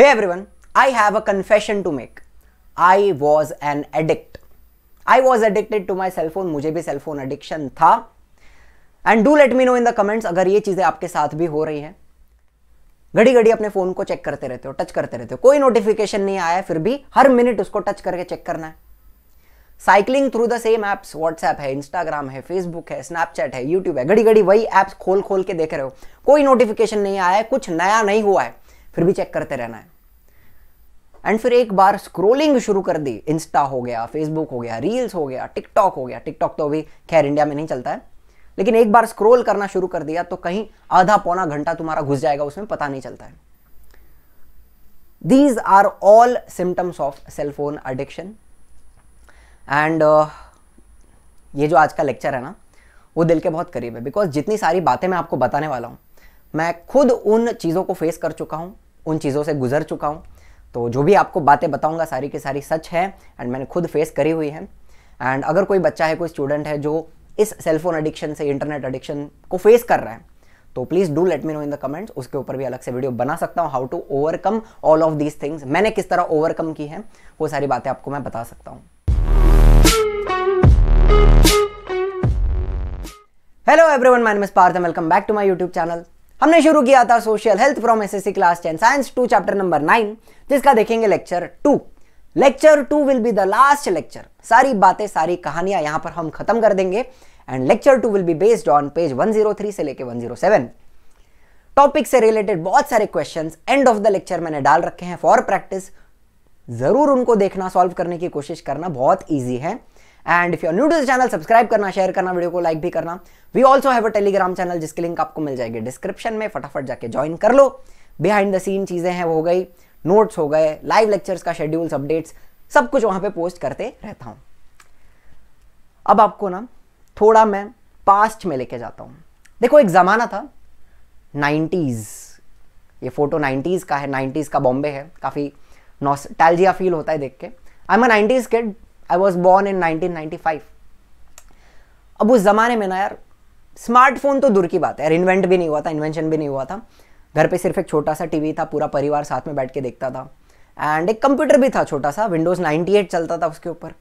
Hey everyone, I have a confession to make. I was an addict. I was addicted to my cell phone. मुझे भी cell phone addiction था. And do let me know in the comments अगर ये चीज़ें आपके साथ भी हो रही हैं घड़ी घड़ी अपने फ़ोन को चेक करते रहते हो टच करते रहते हो कोई नोटिफिकेशन नहीं आया फिर भी हर मिनट उसको टच करके चेक करना है cycling through the same apps WhatsApp है इंस्टाग्राम है फेसबुक है स्नैपचैट है यूट्यूब है घड़ी घड़ी वही ऐप्स खोल खोल के देख रहे हो कोई नोटिफिकेशन नहीं आया है कुछ नया नहीं हुआ है फिर भी चेक करते रहना है एंड फिर एक बार स्क्रोलिंग शुरू कर दी इंस्टा हो गया फेसबुक हो गया रील्स हो गया टिकटॉक हो गया टिकटॉक तो अभी खैर इंडिया में नहीं चलता है लेकिन एक बार स्क्रोल करना शुरू कर दिया तो कहीं आधा पौना घंटा तुम्हारा घुस जाएगा उसमें पता नहीं चलता है these are all symptoms of cellphone phone and uh, ये जो आज का लेक्चर है ना वो दिल के बहुत करीब है बिकॉज जितनी सारी बातें मैं आपको बताने वाला हूँ मैं खुद उन चीज़ों को फेस कर चुका हूँ उन चीज़ों से गुजर चुका हूँ तो जो भी आपको बातें बताऊँगा सारी की सारी सच है एंड मैंने खुद फेस करी हुई है एंड अगर कोई बच्चा है कोई स्टूडेंट है जो इस सेलफोन एडिक्शन से इंटरनेट एडिक्शन को फेस कर रहा है तो please do let me know in the comments उसके ऊपर भी अलग से वीडियो बना सकता हूँ how to overcome all of these things मैंने किस तरह ओवरकम की है वो सारी बातें आपको मैं बता सकता हूँ hello everyone my name is Parth and welcome back to my YouTube channel हमने शुरू किया था social health from S class ten science to chapter number nine जिसका देखेंगे lecture two lecture two will be the last lecture सारी बातें सारी कहानियां यहां पर हम खत्म कर देंगे and lecture two will be based on page 103 से लेके 107 टॉपिक से रिलेटेड बहुत सारे question end of the lecture मैंने डाल रखे हैं फॉर प्रैक्टिस जरूर उनको देखना सॉल्व करने की कोशिश करना बहुत ईजी है and if you new to the channel subscribe करना शेयर करना वीडियो को लाइक भी करना we also have a Telegram channel जिसकी लिंक आपको मिल जाएगी डिस्क्रिप्शन में फटाफट जाके ज्वाइन कर लो बिहाइंड द सीन चीज़ें हैं वो हो गई नोट्स हो गए लाइव लेक्चर्स का शेड्यूल्स अपडेट्स सब कुछ वहां पे पोस्ट करते रहता हूं अब आपको ना थोड़ा मैं पास्ट में लेके जाता हूं देखो एक ज़माना था नाइन्टीज़ ये फ़ोटो नाइन्टीज़ का है नाइन्टीज़ का बॉम्बे है काफ़ी नॉस्टैल्जिया फील होता है देख के I am nineties kid I was born in 1995 अब उस ज़माने में ना यार स्मार्टफोन तो दूर की बात है यार इन्वेंट भी नहीं हुआ था इन्वेंशन भी नहीं हुआ था घर पे सिर्फ एक छोटा सा टीवी था पूरा परिवार साथ में बैठ के देखता था एंड एक कंप्यूटर भी था छोटा सा विंडोज़ 98 चलता था उसके ऊपर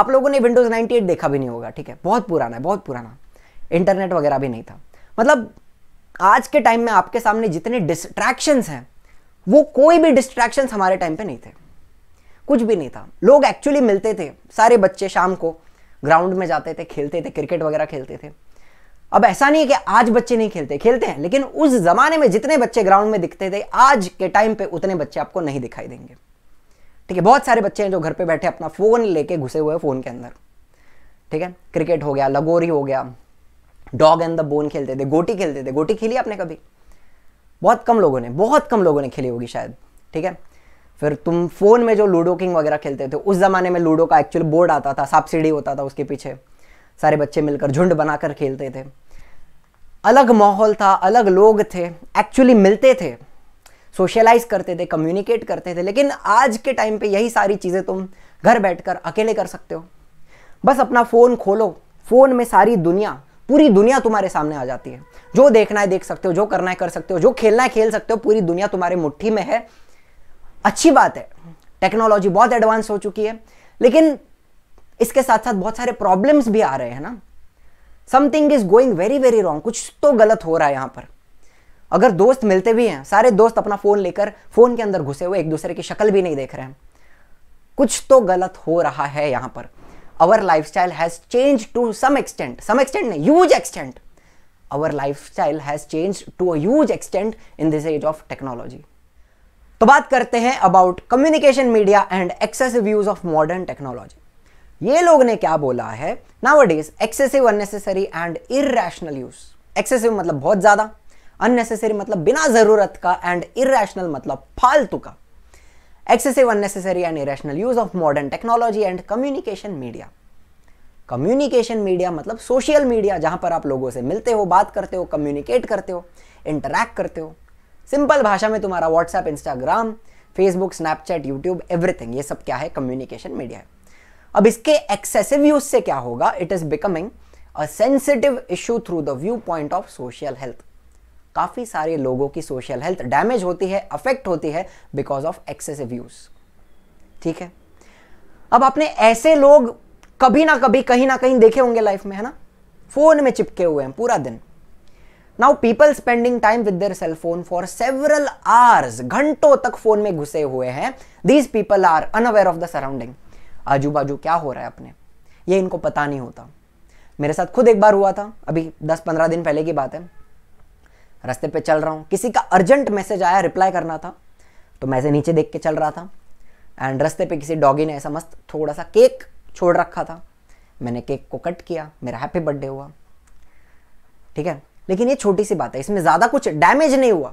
आप लोगों ने विंडोज़ 98 देखा भी नहीं होगा ठीक है बहुत पुराना है बहुत पुराना इंटरनेट वगैरह भी नहीं था मतलब आज के टाइम में आपके सामने जितने डिस्ट्रैक्शंस हैं वो कोई भी डिस्ट्रैक्शंस हमारे टाइम पे नहीं थे कुछ भी नहीं था लोग एक्चुअली मिलते थे सारे बच्चे शाम को ग्राउंड में जाते थे खेलते थे क्रिकेट वगैरह खेलते थे अब ऐसा नहीं है कि आज बच्चे नहीं खेलते खेलते हैं लेकिन उस जमाने में जितने बच्चे ग्राउंड में दिखते थे आज के टाइम पे उतने बच्चे आपको नहीं दिखाई देंगे ठीक है बहुत सारे बच्चे हैं जो घर पे बैठे अपना फ़ोन लेके घुसे हुए फ़ोन के अंदर ठीक है क्रिकेट हो गया लगोरी हो गया डॉग एंड द बोन खेलते थे गोटी खेलते थे गोटी खेली आपने कभी बहुत कम लोगों ने बहुत कम लोगों ने खेली होगी शायद ठीक है फिर तुम फ़ोन में जो लूडो किंग वगैरह खेलते थे उस ज़माने में लूडो का एक्चुअल बोर्ड आता था सीढ़ी होता था उसके पीछे सारे बच्चे मिलकर झुंड बनाकर खेलते थे अलग माहौल था अलग लोग थे एक्चुअली मिलते थे सोशलाइज करते थे कम्युनिकेट करते थे लेकिन आज के टाइम पे यही सारी चीज़ें तुम घर बैठकर अकेले कर सकते हो बस अपना फ़ोन खोलो फ़ोन में सारी दुनिया पूरी दुनिया तुम्हारे सामने आ जाती है जो देखना है देख सकते हो जो करना है कर सकते हो जो खेलना है खेल सकते हो पूरी दुनिया तुम्हारे मुट्ठी में है अच्छी बात है टेक्नोलॉजी बहुत एडवांस हो चुकी है लेकिन इसके साथ साथ बहुत सारे प्रॉब्लम्स भी आ रहे हैं ना something is going very very wrong कुछ तो गलत हो रहा है यहां पर अगर दोस्त मिलते भी हैं सारे दोस्त अपना फ़ोन लेकर फ़ोन के अंदर घुसे हुए एक दूसरे की शक्ल भी नहीं देख रहे हैं कुछ तो गलत हो रहा है यहां पर our life style has change to some extent some extent नहीं huge extent our life style has change to as extent in this age of technology तो बात करते हैं about communication media and excessive use of modern technology ये लोग ने क्या बोला है nowadays excessive unnecessary and irrational use excessive मतलब बहुत ज़्यादा अननेसेसरी मतलब बिना ज़रूरत का एंड इेशनल मतलब फालतू का excessive unnecessary and irrational use of modern technology and communication media communication media मतलब सोशल मीडिया जहां पर आप लोगों से मिलते हो बात करते हो कम्युनिकेट करते हो इंटरैक्ट करते हो सिंपल भाषा में तुम्हारा WhatsApp Instagram Facebook Snapchat YouTube everything ये सब क्या है कम्युनिकेशन मीडिया है अब इसके एक्सेसिव यूज से क्या होगा it is becoming a sensitive issue through the view point of social health काफ़ी सारे लोगों की सोशल हेल्थ डैमेज होती है अफेक्ट होती है बिकॉज ऑफ एक्सेसिव यूज ठीक है अब आपने ऐसे लोग कभी ना कभी कहीं ना कहीं देखे होंगे लाइफ में है ना फोन में चिपके हुए हैं पूरा दिन now people spending time with their cell phone for several hours घंटों तक फोन में घुसे हुए हैं these people are unaware of the surrounding आजू बाजू क्या हो रहा है अपने ये इनको पता नहीं होता मेरे साथ खुद एक बार हुआ था अभी 10-15 दिन पहले की बात है रास्ते पे चल रहा हूँ किसी का अर्जेंट मैसेज आया रिप्लाई करना था तो मैं नीचे देख के चल रहा था एंड रास्ते पे किसी डॉगी ने ऐसा मस्त थोड़ा सा केक छोड़ रखा था मैंने केक को कट किया मेरा हैप्पी बर्थडे हुआ ठीक है लेकिन ये छोटी सी बात है इसमें ज़्यादा कुछ डैमेज नहीं हुआ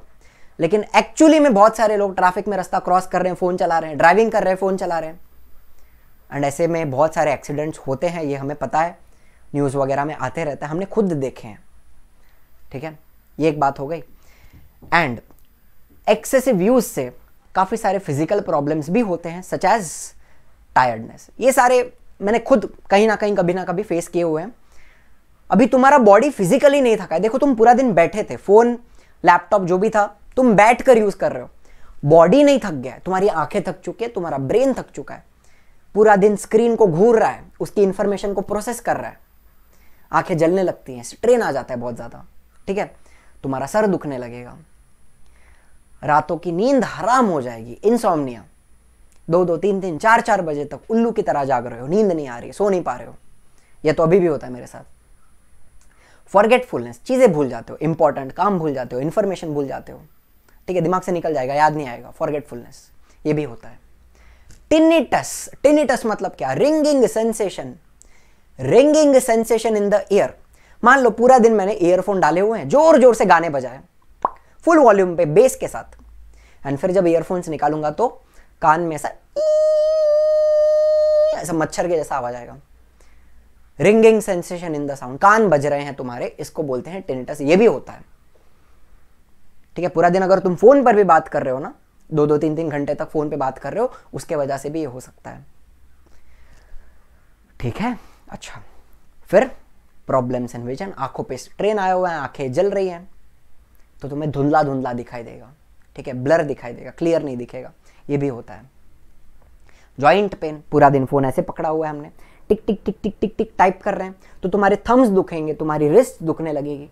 लेकिन एक्चुअली में बहुत सारे लोग ट्रैफिक में रास्ता क्रॉस कर रहे हैं फ़ोन चला रहे हैं ड्राइविंग कर रहे हैं फ़ोन चला रहे हैं एंड ऐसे में बहुत सारे एक्सीडेंट्स होते हैं ये हमें पता है न्यूज़ वगैरह में आते रहते हैं हमने खुद देखे हैं ठीक है ये एक बात हो गई एंड एक्सेसिव यूज़ से काफ़ी सारे फिजिकल प्रॉब्लम्स भी होते हैं सच एज टायर्डनेस ये सारे मैंने खुद कहीं ना कहीं कभी ना कभी फेस किए हुए हैं अभी तुम्हारा बॉडी फिजिकली नहीं थका है देखो तुम पूरा दिन बैठे थे फोन लैपटॉप जो भी था तुम बैठ कर यूज कर रहे हो बॉडी नहीं थक गया है तुम्हारी आंखें थक चुकी है तुम्हारा ब्रेन थक चुका है पूरा दिन स्क्रीन को घूर रहा है उसकी इंफॉर्मेशन को प्रोसेस कर रहा है आंखें जलने लगती हैं स्ट्रेन आ जाता है बहुत ज़्यादा ठीक है तुम्हारा सर दुखने लगेगा रातों की नींद हराम हो जाएगी इंसोमनिया दो दो तीन तीन चार चार बजे तक उल्लू की तरह जाग रहे हो नींद नहीं आ रही सो नहीं पा रहे हो यह तो अभी भी होता है मेरे साथ फॉरगेटफुलनेस चीज़ें भूल जाते हो इंपॉर्टेंट काम भूल जाते हो इन्फॉर्मेशन भूल जाते हो ठीक है दिमाग से निकल जाएगा याद नहीं आएगा फॉरगेटफुलनेस ये भी होता है टिनिटस टिनिटस मतलब क्या ringing sensation ringing sensation in the ear मान लो पूरा दिन मैंने ईयरफोन डाले हुए हैं जोर जोर से गाने बजाए फुल वॉल्यूम पे बेस के साथ एंड फिर जब ईयरफोन्स निकालूंगा तो कान में ऐसा ऐसा मच्छर के जैसा आवाज आएगा ringing sensation in the sound कान बज रहे हैं तुम्हारे इसको बोलते हैं टिनिटस ये भी होता है ठीक है पूरा दिन अगर तुम फोन पर भी बात कर रहे हो ना दो दो तीन तीन घंटे तक फोन पे बात कर रहे हो उसके वजह से भी ये हो सकता है ठीक है अच्छा फिर प्रॉब्लम्स एंड विजन आंखों पे स्ट्रेन आया हुआ है आंखें जल रही हैं तो तुम्हें धुंधला धुंधला दिखाई देगा ठीक है ब्लर दिखाई देगा क्लियर नहीं दिखेगा ये भी होता है ज्वाइंट पेन पूरा दिन फोन ऐसे पकड़ा हुआ है हमने टिक टिक टिक टिक टिक टिक टाइप कर रहे हैं तो तुम्हारे थम्स दुखेंगे तुम्हारी रिस्ट दुखने लगेगी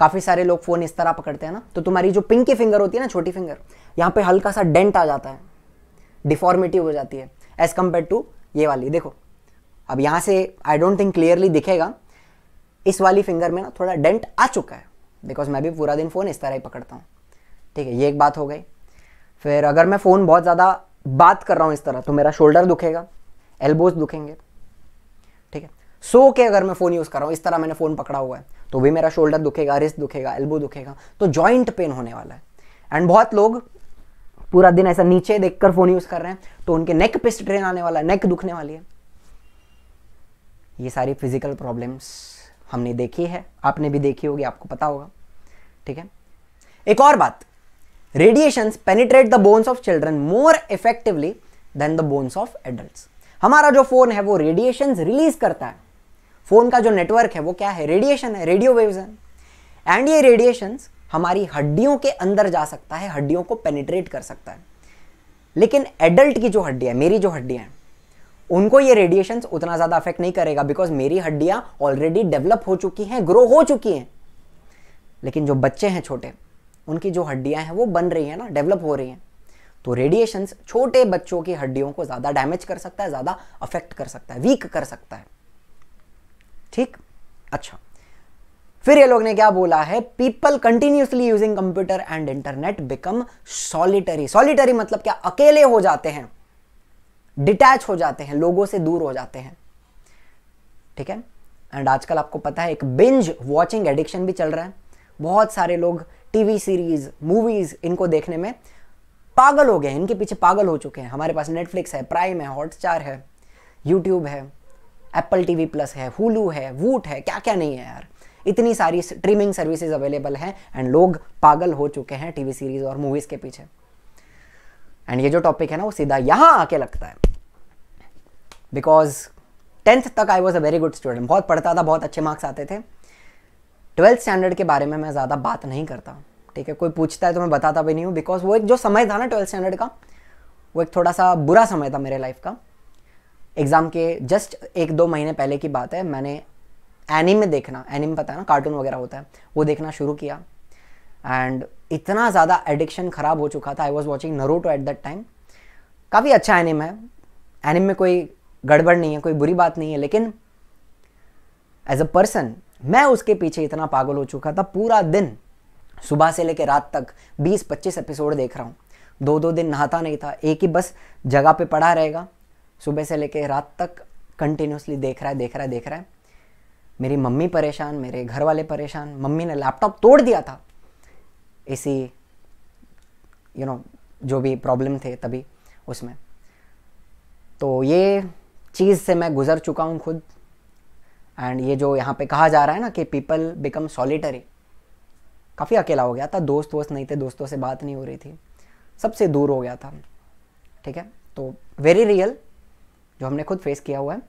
काफ़ी सारे लोग फ़ोन इस तरह पकड़ते हैं ना तो तुम्हारी जो पिंकी फिंगर होती है ना छोटी फिंगर यहाँ पे हल्का सा डेंट आ जाता है डिफॉर्मेटिव हो जाती है एज़ कम्पेयर टू ये वाली देखो अब यहाँ से आई डोंट थिंक क्लियरली दिखेगा इस वाली फिंगर में ना थोड़ा डेंट आ चुका है बिकॉज मैं भी पूरा दिन फ़ोन इस तरह ही पकड़ता हूँ ठीक है ये एक बात हो गई फिर अगर मैं फ़ोन बहुत ज़्यादा बात कर रहा हूँ इस तरह तो मेरा शोल्डर दुखेगा एल्बोज दुखेंगे ठीक है सो के अगर मैं फ़ोन यूज़ कर रहा हूँ इस तरह मैंने फ़ोन पकड़ा हुआ है तो भी मेरा शोल्डर दुखेगा रिस्ट दुखेगा एल्बो दुखेगा तो जॉइंट पेन होने वाला है एंड बहुत लोग पूरा दिन ऐसा नीचे देखकर फ़ोन यूज़ कर रहे हैं तो उनके नेक पे स्ट्रेन आने वाला है नेक दुखने वाली है ये सारी फिजिकल प्रॉब्लम्स हमने देखी है आपने भी देखी होगी आपको पता होगा ठीक है एक और बात radiations penetrate the bones of children more effectively than the bones of adults हमारा जो फ़ोन है वो रेडिएशन रिलीज़ करता है फ़ोन का जो नेटवर्क है वो क्या है रेडिएशन है रेडियो वेव्स है एंड ये रेडिएशन हमारी हड्डियों के अंदर जा सकता है हड्डियों को पेनिट्रेट कर सकता है लेकिन एडल्ट की जो हड्डियाँ मेरी जो हड्डियाँ हैं उनको ये रेडिएशन उतना ज़्यादा अफेक्ट नहीं करेगा बिकॉज मेरी हड्डियाँ ऑलरेडी डेवलप हो चुकी हैं ग्रो हो चुकी हैं लेकिन जो बच्चे हैं छोटे उनकी जो हड्डियाँ हैं वो बन रही हैं ना डेवलप हो रही हैं तो रेडिएशन छोटे बच्चों की हड्डियों को ज़्यादा डैमेज कर सकता है ज़्यादा अफेक्ट कर सकता है वीक कर सकता है ठीक अच्छा फिर ये लोग ने क्या बोला है people continuously using computer and internet become solitary solitary मतलब क्या अकेले हो जाते हैं डिटैच हो जाते हैं लोगों से दूर हो जाते हैं ठीक है एंड आजकल आपको पता है एक बिंज वॉचिंग एडिक्शन भी चल रहा है बहुत सारे लोग टीवी सीरीज मूवीज इनको देखने में पागल हो गए हैं इनके पीछे पागल हो चुके हैं हमारे पास नेटफ्लिक्स है प्राइम है हॉटस्टार है यूट्यूब है एप्पल टी वी प्लस है हुलू है वूट है क्या क्या नहीं है यार इतनी सारी स्ट्रीमिंग सर्विसेज अवेलेबल हैं एंड लोग पागल हो चुके हैं टीवी सीरीज और मूवीज़ के पीछे एंड ये जो टॉपिक है ना वो सीधा यहाँ आके लगता है बिकॉज टेंथ तक I was a very good student बहुत पढ़ता था बहुत अच्छे मार्क्स आते थे ट्वेल्थ स्टैंडर्ड के बारे में मैं ज़्यादा बात नहीं करता ठीक है कोई पूछता है तो मैं बताता भी नहीं हूँ बिकॉज वो एक जो समय था ना ट्वेल्थ स्टैंडर्ड का वो एक थोड़ा सा बुरा समय था मेरे लाइफ का एग्ज़ाम के जस्ट एक दो महीने पहले की बात है मैंने एनिमे देखना एनिम पता है ना कार्टून वगैरह होता है वो देखना शुरू किया एंड इतना ज़्यादा एडिक्शन ख़राब हो चुका था I was watching Naruto at that time काफ़ी अच्छा एनिम है एनिम में कोई गड़बड़ नहीं है कोई बुरी बात नहीं है लेकिन एज अ पर्सन मैं उसके पीछे इतना पागल हो चुका था पूरा दिन सुबह से लेकर रात तक 20-25 एपिसोड देख रहा हूँ दो दो दिन नहाता नहीं था एक ही बस जगह पे पड़ा रहेगा सुबह से लेकर रात तक कंटिन्यूसली देख रहा है देख रहा है देख रहा है मेरी मम्मी परेशान मेरे घर वाले परेशान मम्मी ने लैपटॉप तोड़ दिया था इसी यू you नो know, जो भी प्रॉब्लम थे तभी उसमें तो ये चीज़ से मैं गुज़र चुका हूँ खुद एंड ये जो यहाँ पे कहा जा रहा है ना कि पीपल बिकम सॉलिटरी काफ़ी अकेला हो गया था दोस्त वोस्त नहीं थे दोस्तों से बात नहीं हो रही थी सबसे दूर हो गया था ठीक है तो वेरी रियल जो हमने खुद फेस किया हुआ है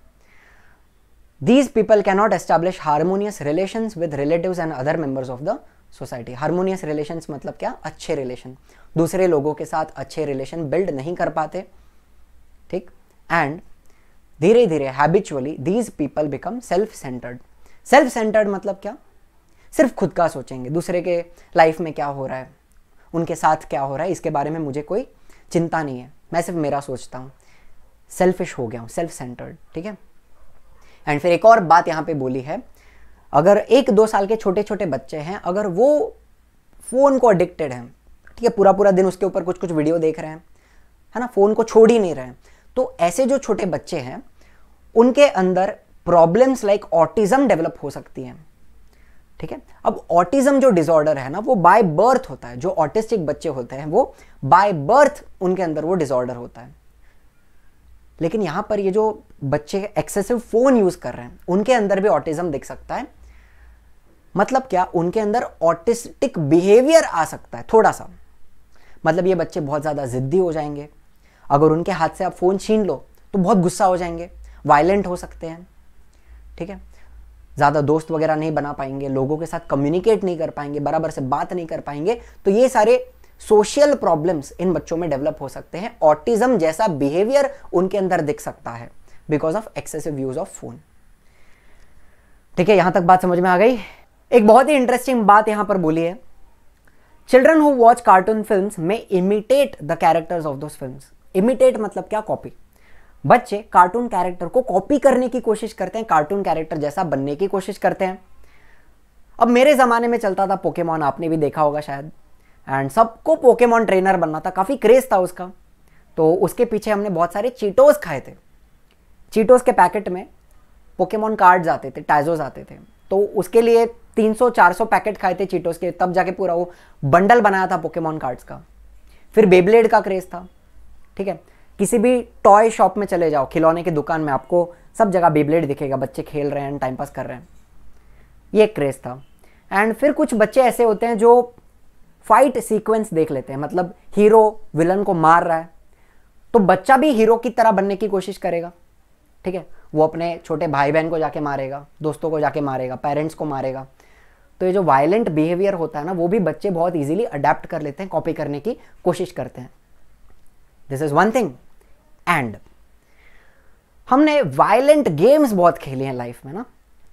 these people cannot establish harmonious relation with relative and other members of the society harmonious relation मतलब क्या अच्छे रिलेशन दूसरे लोगों के साथ अच्छे रिलेशन बिल्ड नहीं कर पाते ठीक एंड धीरे धीरे habitually these people become self centred self centred मतलब क्या सिर्फ खुद का सोचेंगे दूसरे के लाइफ में क्या हो रहा है उनके साथ क्या हो रहा है इसके बारे में मुझे कोई चिंता नहीं है मैं सिर्फ मेरा सोचता हूँ सेल्फिश हो गया हूँ सेल्फ सेंटर्ड ठीक है एंड फिर एक और बात यहाँ पे बोली है अगर एक दो साल के छोटे छोटे बच्चे हैं अगर वो फ़ोन को अडिक्टेड हैं ठीक है पूरा पूरा दिन उसके ऊपर कुछ कुछ वीडियो देख रहे हैं है ना फ़ोन को छोड़ ही नहीं रहे हैं तो ऐसे जो छोटे बच्चे हैं उनके अंदर प्रॉब्लम्स लाइक ऑटिज्म डेवलप हो सकती हैं ठीक है अब ऑटिज्म जो डिसऑर्डर है ना वो बाय बर्थ होता है जो ऑटिस्टिक बच्चे होते हैं वो बाय बर्थ उनके अंदर वो डिसऑर्डर होता है लेकिन यहां पर ये जो बच्चे एक्सेसिव फ़ोन यूज़ कर रहे हैं उनके अंदर भी ऑटिज्म दिख सकता है मतलब क्या उनके अंदर ऑटिस्टिक बिहेवियर आ सकता है थोड़ा सा मतलब ये बच्चे बहुत ज़्यादा ज़िद्दी हो जाएंगे अगर उनके हाथ से आप फ़ोन छीन लो तो बहुत गुस्सा हो जाएंगे वायलेंट हो सकते हैं ठीक है ज़्यादा दोस्त वगैरह नहीं बना पाएंगे लोगों के साथ कम्युनिकेट नहीं कर पाएंगे बराबर से बात नहीं कर पाएंगे तो ये सारे सोशल प्रॉब्लम्स इन बच्चों में डेवलप हो सकते हैं ऑटिज्म जैसा बिहेवियर उनके अंदर दिख सकता है because of excessive use of phone ठीक है यहां तक बात समझ में आ गई एक बहुत ही इंटरेस्टिंग बात यहां पर बोली है children who watch cartoon film में imitate the characters of those film imitate मतलब क्या कॉपी बच्चे कार्टून कैरेक्टर को कॉपी करने की कोशिश करते हैं कार्टून कैरेक्टर जैसा बनने की कोशिश करते हैं अब मेरे ज़माने में चलता था पोकेमॉन आपने भी देखा होगा शायद एंड सबको पोकेमॉन ट्रेनर बनना था काफ़ी क्रेज़ था उसका तो उसके पीछे हमने बहुत सारे चीटोज़ खाए थे चीटोज़ के पैकेट में पोकेमॉन कार्ड्स आते थे टाइजोज आते थे तो उसके लिए 300-400 पैकेट खाए थे चीटोज़ के तब जाके पूरा वो बंडल बनाया था पोकेमॉन कार्ड्स का फिर बेबलेड का क्रेज़ था ठीक है किसी भी टॉय शॉप में चले जाओ खिलौने की दुकान में आपको सब जगह बेबलेट दिखेगा बच्चे खेल रहे हैं टाइम पास कर रहे हैं ये क्रेज़ था एंड फिर कुछ बच्चे ऐसे होते हैं जो फाइट सीक्वेंस देख लेते हैं मतलब हीरो विलन को मार रहा है तो बच्चा भी हीरो की तरह बनने की कोशिश करेगा ठीक है वो अपने छोटे भाई बहन को जाके मारेगा दोस्तों को जाके मारेगा पेरेंट्स को मारेगा तो ये जो वायलेंट बिहेवियर होता है ना वो भी बच्चे बहुत इजीली अडेप्ट कर लेते हैं कॉपी करने की कोशिश करते हैं this is one thing and हमने वायलेंट गेम्स बहुत खेले हैं लाइफ में ना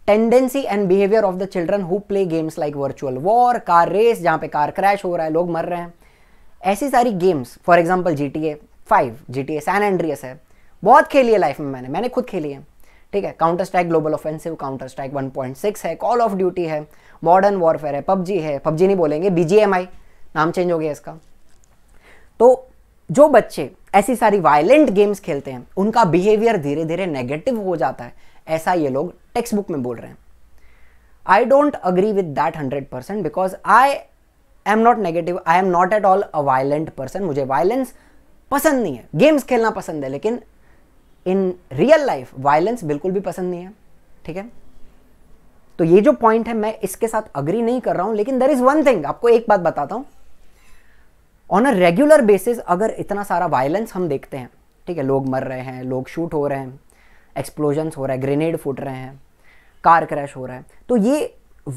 tendency and behaviour of the children who play games like virtual war car race जहां पे कार क्रैश हो रहा है लोग मर रहे हैं ऐसी सारी games for example G T A five G T A San Andreas है बहुत खेली है लाइफ में मैंने मैंने खुद खेली है ठीक है counter strike global offensive counter strike 1.6 है कॉल ऑफ ड्यूटी है मॉडर्न वॉरफेयर है पबजी है पबजी नहीं बोलेंगे बीजीएमआई नाम चेंज हो गया इसका तो जो बच्चे ऐसी सारी वायलेंट गेम्स खेलते हैं उनका बिहेवियर धीरे धीरे नेगेटिव हो जाता है ऐसा ये लोग टेक्स्ट बुक में बोल रहे हैं I don't agree with that hundred percent because I I am not negative I am not at all a violent person मुझे वायलेंस पसंद नहीं है गेम्स खेलना पसंद है लेकिन इन रियल लाइफ वायलेंस बिल्कुल भी पसंद नहीं है ठीक है तो ये जो पॉइंट है मैं इसके साथ अग्री नहीं कर रहा हूं लेकिन दर इज़ वन थिंग आपको एक बात बताता हूं ऑन अ रेगुलर बेसिस अगर इतना सारा वायलेंस हम देखते हैं ठीक है लोग मर रहे हैं लोग शूट हो रहे हैं एक्सप्लोजन्स हो रहे हैं ग्रेनेड फूट रहे हैं कार क्रैश हो रहा है तो ये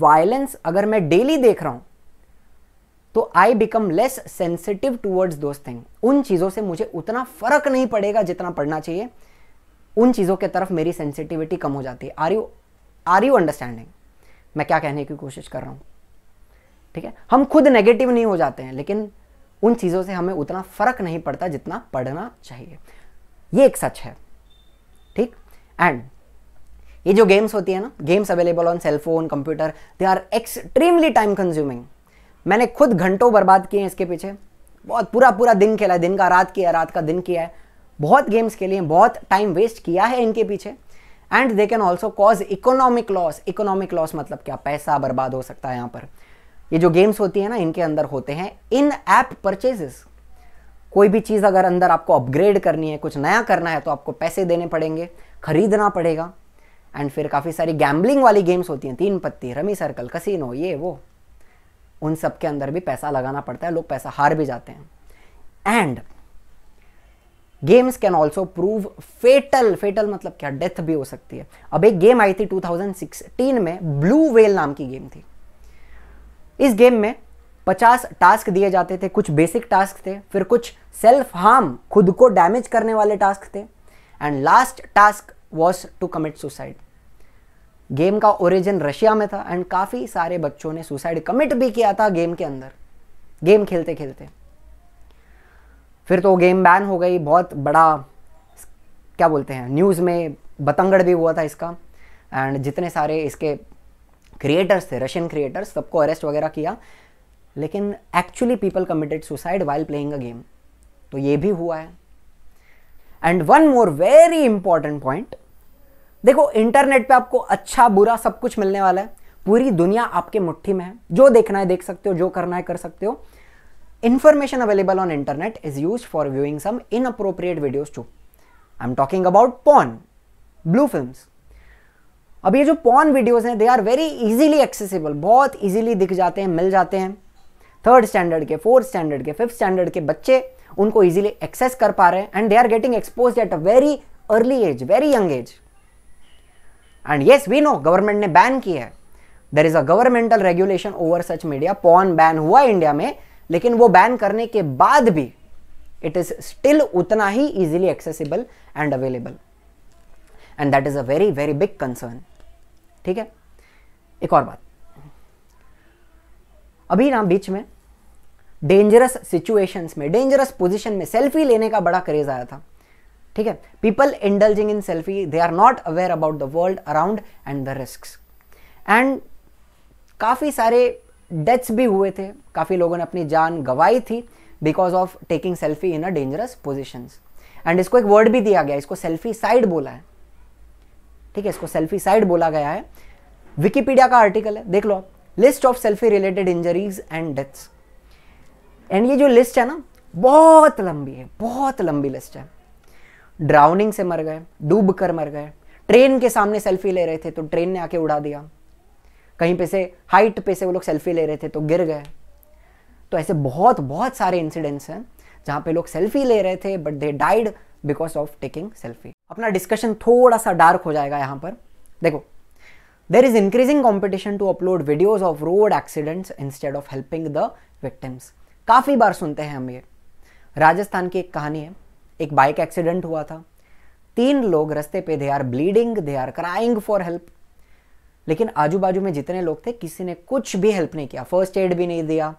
वायलेंस अगर मैं डेली देख रहा हूँ तो I become less sensitive towards those thing उन चीज़ों से मुझे उतना फ़र्क नहीं पड़ेगा जितना पड़ना चाहिए उन चीज़ों की तरफ मेरी सेंसिटिविटी कम हो जाती है are you are you understanding मैं क्या कहने की कोशिश कर रहा हूँ ठीक है हम खुद नेगेटिव नहीं हो जाते हैं लेकिन उन चीज़ों से हमें उतना फ़र्क नहीं पड़ता जितना पढ़ना चाहिए ये एक सच है ठीक एंड ये जो गेम्स होती है ना games available on cellphone computer they are extremely time consuming मैंने खुद घंटों बर्बाद किए हैं इसके पीछे बहुत पूरा पूरा दिन खेला है दिन का रात किया रात का दिन किया है बहुत गेम्स के लिए बहुत टाइम वेस्ट किया है इनके पीछे and they can also cause economic loss economic loss मतलब क्या पैसा बर्बाद हो सकता है यहाँ पर ये जो गेम्स होती है ना इनके अंदर होते हैं इन ऐप परचेजेस कोई भी चीज़ अगर अंदर आपको अपग्रेड करनी है कुछ नया करना है तो आपको पैसे देने पड़ेंगे खरीदना पड़ेगा एंड फिर काफ़ी सारी गैम्बलिंग वाली गेम्स होती हैं तीन पत्ती रमी सर्कल कसिनो ये वो उन सब के अंदर भी पैसा लगाना पड़ता है लोग पैसा हार भी जाते हैं and games can also prove fatal fatal मतलब क्या डेथ भी हो सकती है अब एक गेम आई थी 2016 में ब्लू वेल नाम की गेम थी इस गेम में 50 टास्क दिए जाते थे कुछ बेसिक टास्क थे फिर कुछ सेल्फ हार्म खुद को डैमेज करने वाले टास्क थे and last task was to commit suicide game का ओरिजिन रशिया में था एंड काफ़ी सारे बच्चों ने सुसाइड कमिट भी किया था गेम के अंदर गेम खेलते खेलते फिर तो गेम बैन हो गई बहुत बड़ा क्या बोलते हैं न्यूज़ में बतंगड़ भी हुआ था इसका एंड जितने सारे इसके क्रिएटर्स थे रशियन क्रिएटर्स सबको अरेस्ट वगैरह किया लेकिन actually people committed suicide while playing a game तो ये भी हुआ है and one more very important point देखो इंटरनेट पे आपको अच्छा बुरा सब कुछ मिलने वाला है पूरी दुनिया आपके मुट्ठी में है जो देखना है देख सकते हो जो करना है कर सकते हो information on internet is use for viewing some inappropriate videos too I am talking about porn blue film अब ये जो पॉन वीडियोस हैं they are very easily accessible बहुत इजीली दिख जाते हैं मिल जाते हैं थर्ड स्टैंडर्ड के फोर्थ स्टैंडर्ड के फिफ्थ स्टैंडर्ड के बच्चे उनको इजीली एक्सेस कर पा रहे हैं and they are getting expose at a very early age very young age and yes we know government ने बैन किया है there is a governmental regulation over such media porn ban हुआ India में लेकिन वो बैन करने के बाद भी इट इज स्टिल उतना ही easily accessible and available and that is a very very big concern ठीक है एक और बात अभी ना बीच में डेंजरस सिचुएशंस में डेंजरस पोजीशन में सेल्फी लेने का बड़ा क्रेज आया था ठीक है people indulging in selfie they are not aware about the world around and the risk and काफ़ी सारे डेथ्स भी हुए थे काफ़ी लोगों ने अपनी जान गंवाई थी because of taking selfie in a dangerous positions and इसको एक वर्ड भी दिया गया इसको सेल्फी साइड बोला है ठीक है इसको सेल्फी साइड बोला गया है विकीपीडिया का आर्टिकल है देख लो आप list of selfie related injuries and deaths and ये जो लिस्ट है ना बहुत लंबी है बहुत लंबी लिस्ट है ड्राउनिंग से मर गए डूब कर मर गए ट्रेन के सामने सेल्फी ले रहे थे तो ट्रेन ने आके उड़ा दिया कहीं पे से हाइट पे से वो लोग सेल्फी ले रहे थे तो गिर गए तो ऐसे बहुत बहुत सारे इंसिडेंट्स हैं जहाँ पे लोग सेल्फी ले रहे थे but they died because of taking selfie अपना डिस्कशन थोड़ा सा डार्क हो जाएगा यहाँ पर देखो there is increasing competition to upload videos of road accidents instead of helping the victims काफ़ी बार सुनते हैं हम ये राजस्थान की एक कहानी है एक बाइक एक्सीडेंट हुआ था तीन लोग रस्ते पे they are bleeding they are crying for help लेकिन आजू बाजू में जितने लोग थे किसी ने कुछ भी हेल्प नहीं किया फर्स्ट एड भी नहीं दिया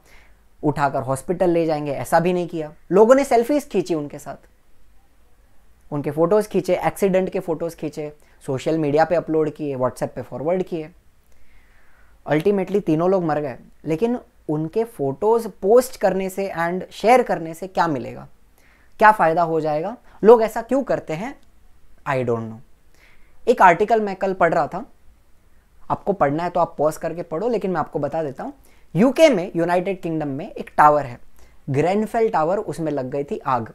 उठाकर हॉस्पिटल ले जाएंगे ऐसा भी नहीं किया लोगों ने सेल्फीज खींची उनके साथ उनके फ़ोटोज़ खींचे एक्सीडेंट के फ़ोटोज़ खींचे सोशल मीडिया पे अपलोड किए व्हाट्सएप पे फॉरवर्ड किए अल्टीमेटली तीनों लोग मर गए लेकिन उनके फ़ोटोज़ पोस्ट करने से एंड शेयर करने से क्या मिलेगा क्या फ़ायदा हो जाएगा लोग ऐसा क्यों करते हैं आई डोंट नो एक आर्टिकल मैं कल पढ़ रहा था आपको पढ़ना है तो आप पॉज करके पढ़ो लेकिन मैं आपको बता देता हूँ यूके में यूनाइटेड किंगडम में एक टावर है ग्रैंडफेल टावर उसमें लग गई थी आग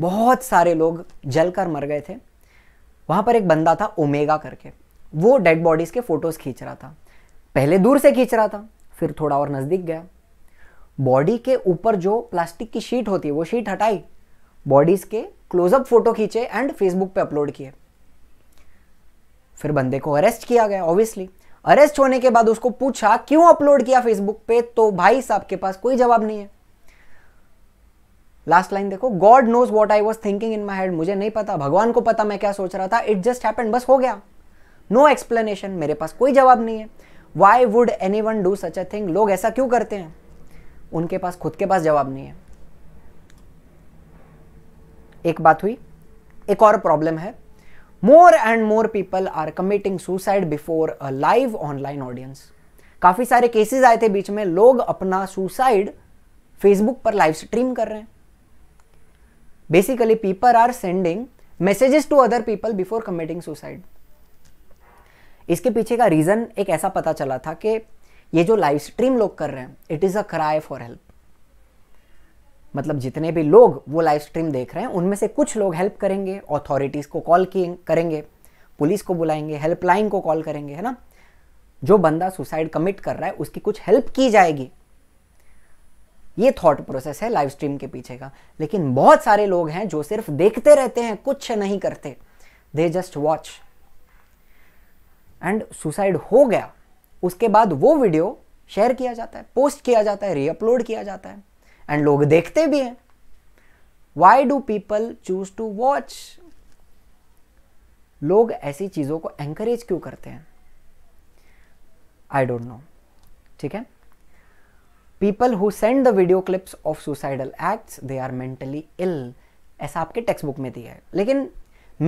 बहुत सारे लोग जल कर मर गए थे वहाँ पर एक बंदा था ओमेगा करके वो डेड बॉडीज़ के फ़ोटोज़ खींच रहा था पहले दूर से खींच रहा था फिर थोड़ा और नज़दीक गया बॉडी के ऊपर जो प्लास्टिक की शीट होती है वो शीट हटाई बॉडीज़ के क्लोजअप फ़ोटो खींचे एंड फेसबुक पे अपलोड किए फिर बंदे को अरेस्ट किया गया ऑब्वियसली अरेस्ट होने के बाद उसको पूछा क्यों अपलोड किया फेसबुक पे तो भाई साहब के पास कोई जवाब नहीं है लास्ट लाइन देखो God knows what I was thinking in my head मुझे नहीं पता भगवान को पता मैं क्या सोच रहा था इट जस्ट हैपन बस हो गया नो एक्सप्लेनेशन मेरे पास कोई जवाब नहीं है why would anyone do such a thing लोग ऐसा क्यों करते हैं उनके पास खुद के पास जवाब नहीं है एक बात हुई एक और प्रॉब्लम है more and more people are committing suicide before a live online audience काफ़ी सारे केसेस आए थे बीच में लोग अपना सुसाइड फेसबुक पर लाइव स्ट्रीम कर रहे हैं basically people are sending messages to other people before committing suicide इसके पीछे का रीज़न एक ऐसा पता चला था कि ये जो लाइव स्ट्रीम लोग कर रहे हैं it is a cry for help मतलब जितने भी लोग वो लाइव स्ट्रीम देख रहे हैं उनमें से कुछ लोग हेल्प करेंगे अथॉरिटीज़ को कॉल करेंगे पुलिस को बुलाएंगे हेल्पलाइन को कॉल करेंगे है ना जो बंदा सुसाइड कमिट कर रहा है उसकी कुछ हेल्प की जाएगी ये थॉट प्रोसेस है लाइव स्ट्रीम के पीछे का लेकिन बहुत सारे लोग हैं जो सिर्फ देखते रहते हैं कुछ नहीं करते they just watch and suicide हो गया उसके बाद वो वीडियो शेयर किया जाता है पोस्ट किया जाता है रीअपलोड किया जाता है एंड लोग देखते भी हैं why do people choose to watch लोग ऐसी चीज़ों को एंकरेज क्यों करते हैं आई डोंट नो ठीक है people who send the video clips of suicidal acts they are mentally ill ऐसा आपके टेक्स्ट बुक में दिया है लेकिन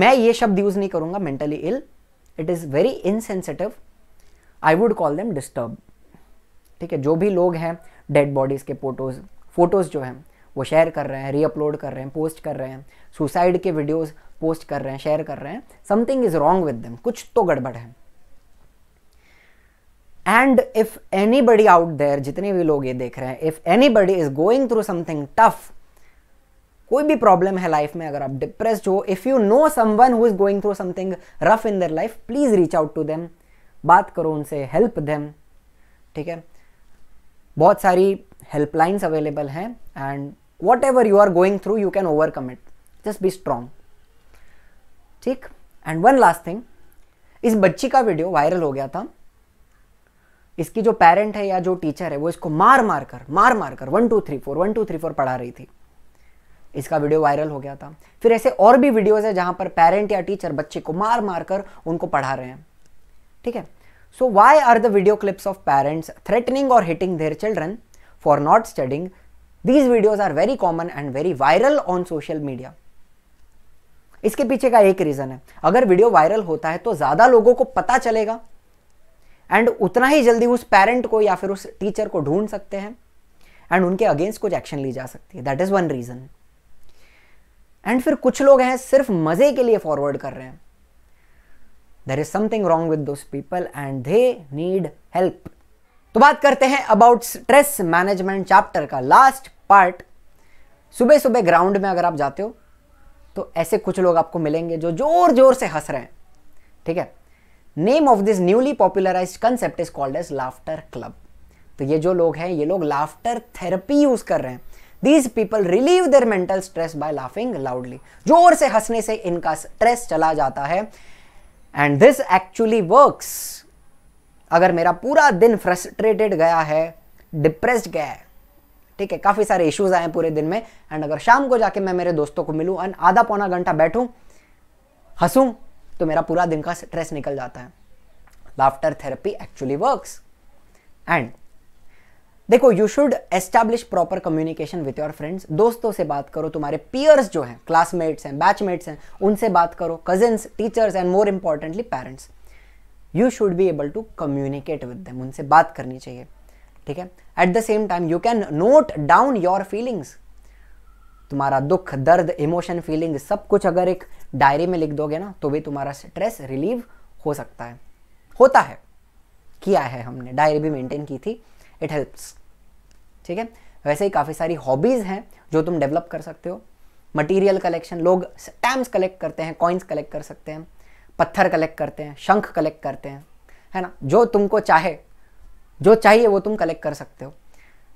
मैं ये शब्द यूज़ नहीं करूंगा mentally ill it is very insensitive I would call them disturb ठीक है जो भी लोग हैं डेड बॉडीज़ के फोटोज़ फोटोज़ जो हैं वो शेयर कर रहे हैं रीअपलोड कर रहे हैं पोस्ट कर रहे हैं सुसाइड के वीडियोज पोस्ट कर रहे हैं शेयर कर रहे हैं something is wrong with them कुछ तो गड़बड़ है and if anybody out there जितने भी लोग ये देख रहे हैं if anybody is going through something tough कोई भी प्रॉब्लम है लाइफ में अगर आप डिप्रेस्ड हो if you know one who is going through something rough in their life please reach out to them बात करो उनसे हेल्प देम ठीक है बहुत सारी हेल्पलाइंस अवेलेबल हैं and whatever you are going through you can overcome it just be strong ठीक and one last thing इस बच्ची का वीडियो वायरल हो गया था इसकी जो पेरेंट है या जो टीचर है वो इसको मार मार कर मार मार कर one two three four one two three four पढ़ा रही थी इसका वीडियो वायरल हो गया था फिर ऐसे और भी वीडियोज़ है जहां पर पेरेंट या टीचर बच्चे को मार मार कर उनको पढ़ा रहे हैं ठीक है so why are the video clips of parents threatening और hitting their children for not studying these videos are very common and very viral on social media इसके पीछे का एक रीज़न है अगर वीडियो वायरल होता है तो ज़्यादा लोगों को पता चलेगा एंड उतना ही जल्दी उस पेरेंट को या फिर उस टीचर को ढूंढ सकते हैं एंड उनके अगेंस्ट कुछ एक्शन ली जा सकती है that is one reason and फिर कुछ लोग हैं सिर्फ मज़े के लिए फॉरवर्ड कर रहे हैं there is something wrong with those people and they need help तो बात करते हैं अबाउट स्ट्रेस मैनेजमेंट चैप्टर का लास्ट पार्ट सुबह सुबह ग्राउंड में अगर आप जाते हो तो ऐसे कुछ लोग आपको मिलेंगे जो जोर जोर से हंस रहे हैं ठीक है name of this newly popularise concept is called as laughter club तो ये जो लोग हैं ये लोग लाफ्टर थेरेपी यूज कर रहे हैं these people relieve their mental stress by laughing loudly जोर से हंसने से इनका स्ट्रेस चला जाता है एंड दिस एक्चुअली वर्क्स अगर मेरा पूरा दिन फ्रस्ट्रेटेड गया है डिप्रेस्ड गया है ठीक है काफ़ी सारे इश्यूज आए पूरे दिन में एंड अगर शाम को जाके मैं मेरे दोस्तों को मिलूं एंड आधा पौना घंटा बैठूं हंसूं तो मेरा पूरा दिन का स्ट्रेस निकल जाता है laughter therapy actually work and देखो you should establish proper communication with your friends दोस्तों से बात करो तुम्हारे पियर्स जो हैं क्लासमेट्स हैं बैचमेट्स हैं उनसे बात करो cousins teachers and more importantly parents you should be able to communicate with them उनसे बात करनी चाहिए ठीक है at the same time you can note down your feelings तुम्हारा दुख दर्द इमोशन फीलिंग सब कुछ अगर एक डायरी में लिख दोगे ना तो भी तुम्हारा स्ट्रेस रिलीव हो सकता है होता है किया है हमने डायरी भी मेंटेन की थी इट हेल्प्स ठीक है वैसे ही काफ़ी सारी हॉबीज़ हैं जो तुम डेवलप कर सकते हो मटेरियल कलेक्शन लोग स्टैम्प्स कलेक्ट करते हैं कॉइन्स कलेक्ट कर सकते हैं पत्थर कलेक्ट करते हैं शंख कलेक्ट करते हैं है ना जो तुमको चाहे जो चाहिए वो तुम कलेक्ट कर सकते हो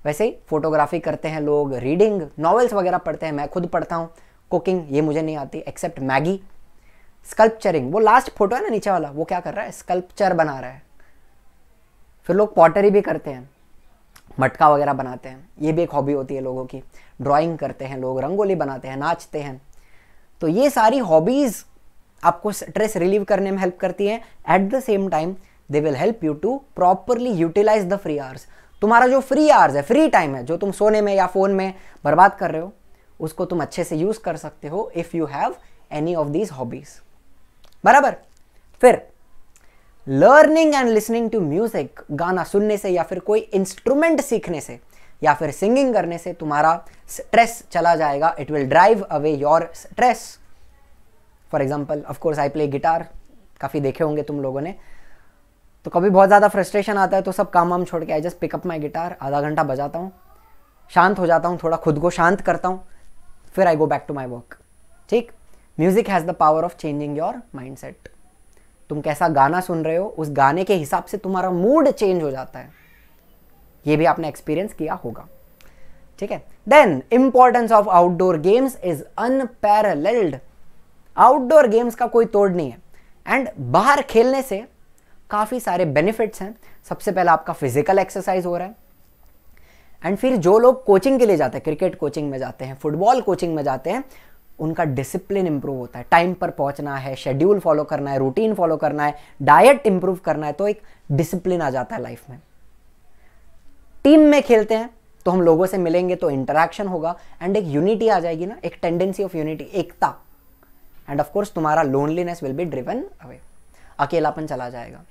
वैसे ही फोटोग्राफी करते हैं लोग रीडिंग नॉवेल्स वगैरह पढ़ते हैं मैं खुद पढ़ता हूँ कुकिंग ये मुझे नहीं आती एक्सेप्ट मैगी स्कल्पचरिंग वो लास्ट फोटो है ना नीचे वाला वो क्या कर रहा है स्कल्पचर बना रहा है फिर लोग पॉटरी भी करते हैं मटका वगैरह बनाते हैं ये भी एक हॉबी होती है लोगों की ड्राइंग करते हैं लोग रंगोली बनाते हैं नाचते हैं तो ये सारी हॉबीज़ आपको स्ट्रेस रिलीव करने में हेल्प करती हैं at the same time they will help you to properly utilise the free hours तुम्हारा जो फ्री आवर्स है फ्री टाइम है जो तुम सोने में या फ़ोन में बर्बाद कर रहे हो उसको तुम अच्छे से यूज़ कर सकते हो if you have any of these hobbies बराबर फिर learning and listening to music गाना सुनने से या फिर कोई इंस्ट्रूमेंट सीखने से या फिर सिंगिंग करने से तुम्हारा स्ट्रेस चला जाएगा it will drive away your stress for example of course I play guitar काफ़ी देखे होंगे तुम लोगों ने तो कभी बहुत ज़्यादा फ्रस्ट्रेशन आता है तो सब काम वाम छोड़ के I just pick up my guitar आधा घंटा बजाता हूँ शांत हो जाता हूँ थोड़ा खुद को शांत करता हूँ फिर I go back to my work ठीक music has the power of changing your mind set तुम कैसा गाना सुन रहे हो उस गाने के हिसाब से तुम्हारा मूड चेंज हो जाता है ये भी आपने एक्सपीरियंस किया होगा ठीक है then importance of outdoor games is unparalleled outdoor games का कोई तोड़ नहीं है एंड बाहर खेलने से काफ़ी सारे बेनिफिट्स हैं सबसे पहले आपका फिजिकल एक्सरसाइज हो रहा है एंड फिर जो लोग कोचिंग के लिए जाते हैं क्रिकेट कोचिंग में जाते हैं फुटबॉल कोचिंग में जाते हैं उनका डिसिप्लिन इंप्रूव होता है टाइम पर पहुंचना है शेड्यूल फॉलो करना है रूटीन फॉलो करना है डाइट इंप्रूव करना है तो एक डिसिप्लिन आ जाता है लाइफ में टीम में खेलते हैं तो हम लोगों से मिलेंगे तो इंटरेक्शन होगा एंड एक यूनिटी आ जाएगी ना एक टेंडेंसी ऑफ यूनिटी एकता एंड ऑफकोर्स तुम्हारा loneliness will be driven away अकेलापन चला जाएगा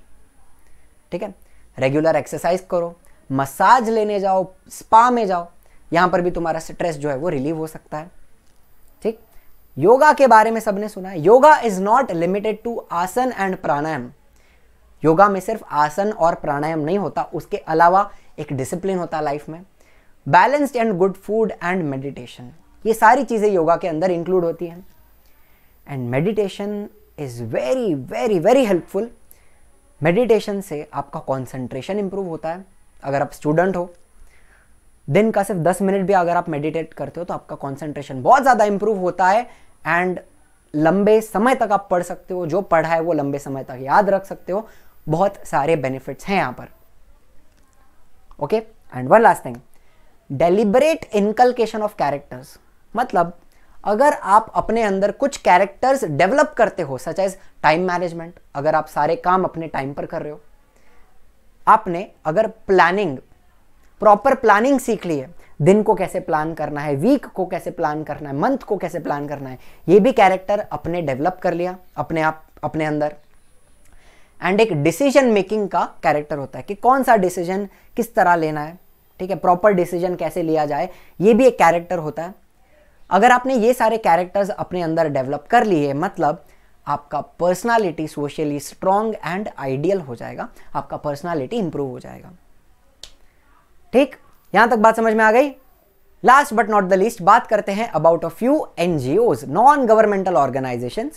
ठीक है रेगुलर एक्सरसाइज करो मसाज लेने जाओ स्पा में जाओ यहाँ पर भी तुम्हारा स्ट्रेस जो है वो रिलीव हो सकता है ठीक योगा के बारे में सबने सुना है yoga is not limited to asana and pranayama yoga में सिर्फ आसन और प्राणायाम नहीं होता उसके अलावा एक डिसिप्लिन होता है लाइफ में balanced and good food and meditation ये सारी चीज़ें योगा के अंदर इंक्लूड होती हैं and meditation is very very very helpful meditation से आपका कॉन्सेंट्रेशन इंप्रूव होता है अगर आप स्टूडेंट हो दिन का सिर्फ दस मिनट भी अगर आप मेडिटेट करते हो तो आपका कॉन्सेंट्रेशन बहुत ज़्यादा इंप्रूव होता है एंड लंबे समय तक आप पढ़ सकते हो जो पढ़ा है वो लंबे समय तक याद रख सकते हो बहुत सारे बेनिफिट्स हैं यहाँ पर okay and one last thing deliberate inculcation of characters मतलब अगर आप अपने अंदर कुछ कैरेक्टर्स डेवलप करते हो सच एज टाइम मैनेजमेंट अगर आप सारे काम अपने टाइम पर कर रहे हो आपने अगर प्लानिंग प्रॉपर प्लानिंग सीख ली है दिन को कैसे प्लान करना है वीक को कैसे प्लान करना है मंथ को कैसे प्लान करना है ये भी कैरेक्टर अपने डेवलप कर लिया अपने आप अपने अंदर एंड एक डिसीजन मेकिंग का कैरेक्टर होता है कि कौन सा डिसीजन किस तरह लेना है ठीक है प्रॉपर डिसीजन कैसे लिया जाए ये भी एक कैरेक्टर होता है अगर आपने ये सारे कैरेक्टर्स अपने अंदर डेवलप कर लिए मतलब आपका personality socially strong and ideal हो जाएगा आपका पर्सनालिटी इंप्रूव हो जाएगा ठीक यहां तक बात समझ में आ गई last but not the least बात करते हैं about a few NGO non governmental organization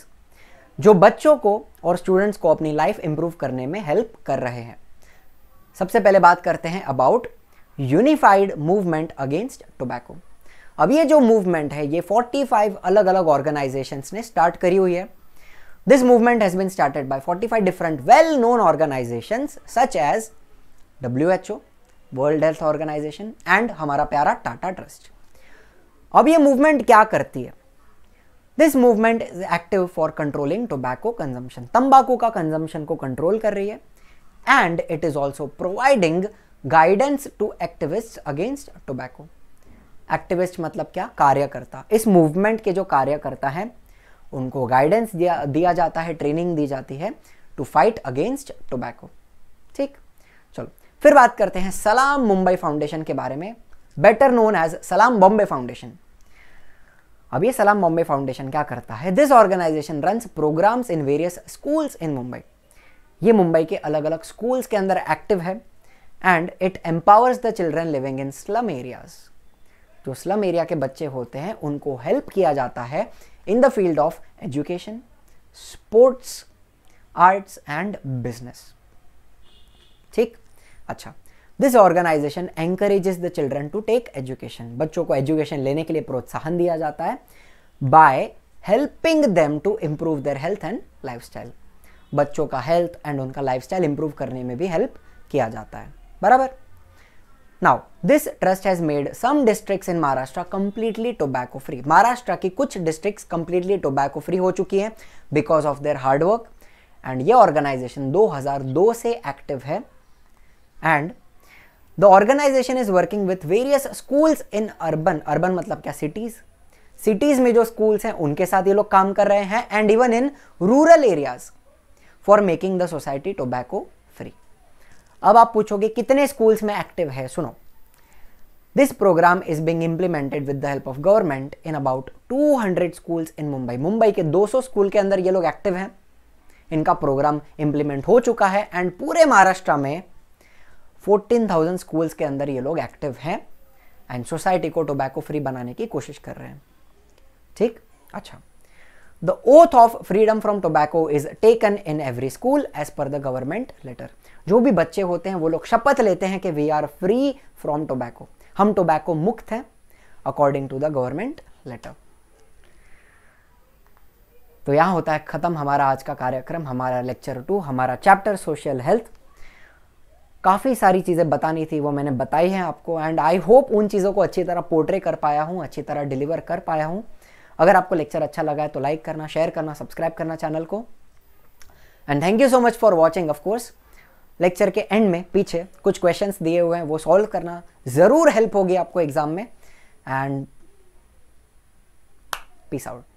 जो बच्चों को और स्टूडेंट्स को अपनी लाइफ इंप्रूव करने में हेल्प कर रहे हैं सबसे पहले बात करते हैं about unified movement against tobacco अब ये जो मूवमेंट है ये 45 अलग अलग ऑर्गेनाइजेशंस ने स्टार्ट करी हुई है this movement has been started by 45 different well-known organizations such as WHO, world health organization and हमारा प्यारा टाटा ट्रस्ट अब ये मूवमेंट क्या करती है this movement is active for controlling tobacco consumption तंबाकू का कंजम्पशन को कंट्रोल कर रही है and it is also providing guidance to activist against tobacco activist मतलब क्या कार्यकर्ता इस मूवमेंट के जो कार्यकर्ता हैं उनको गाइडेंस दिया दिया जाता है ट्रेनिंग दी जाती है टू फाइट अगेंस्ट टोबैको ठीक चलो फिर बात करते हैं सलाम मुंबई फाउंडेशन के बारे में बेटर नोन एज सलाम बॉम्बे फाउंडेशन अब ये सलाम बॉम्बे फाउंडेशन क्या करता है this organization runs programmes in various schools in Mumbai ये मुंबई के अलग अलग स्कूल्स के अंदर एक्टिव है and it empowers the children living in slum areas जो स्लम एरिया के बच्चे होते हैं उनको हेल्प किया जाता है in the field of education, sports, arts and business. ठीक अच्छा this organization encourages the children to take education बच्चों को एजुकेशन लेने के लिए प्रोत्साहन दिया जाता है by helping them to improve their health and lifestyle बच्चों का हेल्थ एंड उनका लाइफस्टाइल इंप्रूव करने में भी हेल्प किया जाता है बराबर now this trust has made some districts in Maharashtra completely tobacco free Maharashtra की कुछ डिस्ट्रिक्ट्स कंप्लीटली टोबैको फ्री हो चुकी हैं because of their hard work and ये ऑर्गेनाइजेशन 2002 से एक्टिव है and the organization is working with various schools in urban urban मतलब क्या सिटीज सिटीज में जो स्कूल्स हैं उनके साथ ये लोग काम कर रहे हैं and even in rural areas for making the society tobacco अब आप पूछोगे कितने स्कूल्स में एक्टिव है सुनो this program is being implemented with the help of government in about 200 schools in Mumbai Mumbai के 200 स्कूल के अंदर ये लोग एक्टिव हैं इनका प्रोग्राम इंप्लीमेंट हो चुका है एंड पूरे महाराष्ट्र में 14,000 स्कूल्स के अंदर ये लोग एक्टिव हैं एंड सोसाइटी को टोबैको फ्री बनाने की कोशिश कर रहे हैं ठीक अच्छा the oath of freedom from tobacco is taken in every school as per the government letter जो भी बच्चे होते हैं वो लोग शपथ लेते हैं कि we are free from tobacco हम टोबैको मुक्त हैं according to the government letter तो यहां होता है ख़त्म हमारा आज का कार्यक्रम हमारा लेक्चर टू हमारा चैप्टर सोशल हेल्थ काफ़ी सारी चीज़ें बतानी थी वो मैंने बताई हैं आपको एंड आई होप उन चीज़ों को अच्छी तरह पोर्ट्रे कर पाया हूँ अच्छी तरह डिलीवर कर पाया हूँ अगर आपको लेक्चर अच्छा लगा है तो लाइक करना शेयर करना सब्सक्राइब करना चैनल को and thank you so much for watching of course lecture के एंड में पीछे कुछ क्वेश्चंस दिए हुए हैं वो सॉल्व करना ज़रूर हेल्प होगी आपको एग्ज़ाम में एंड पीस आउट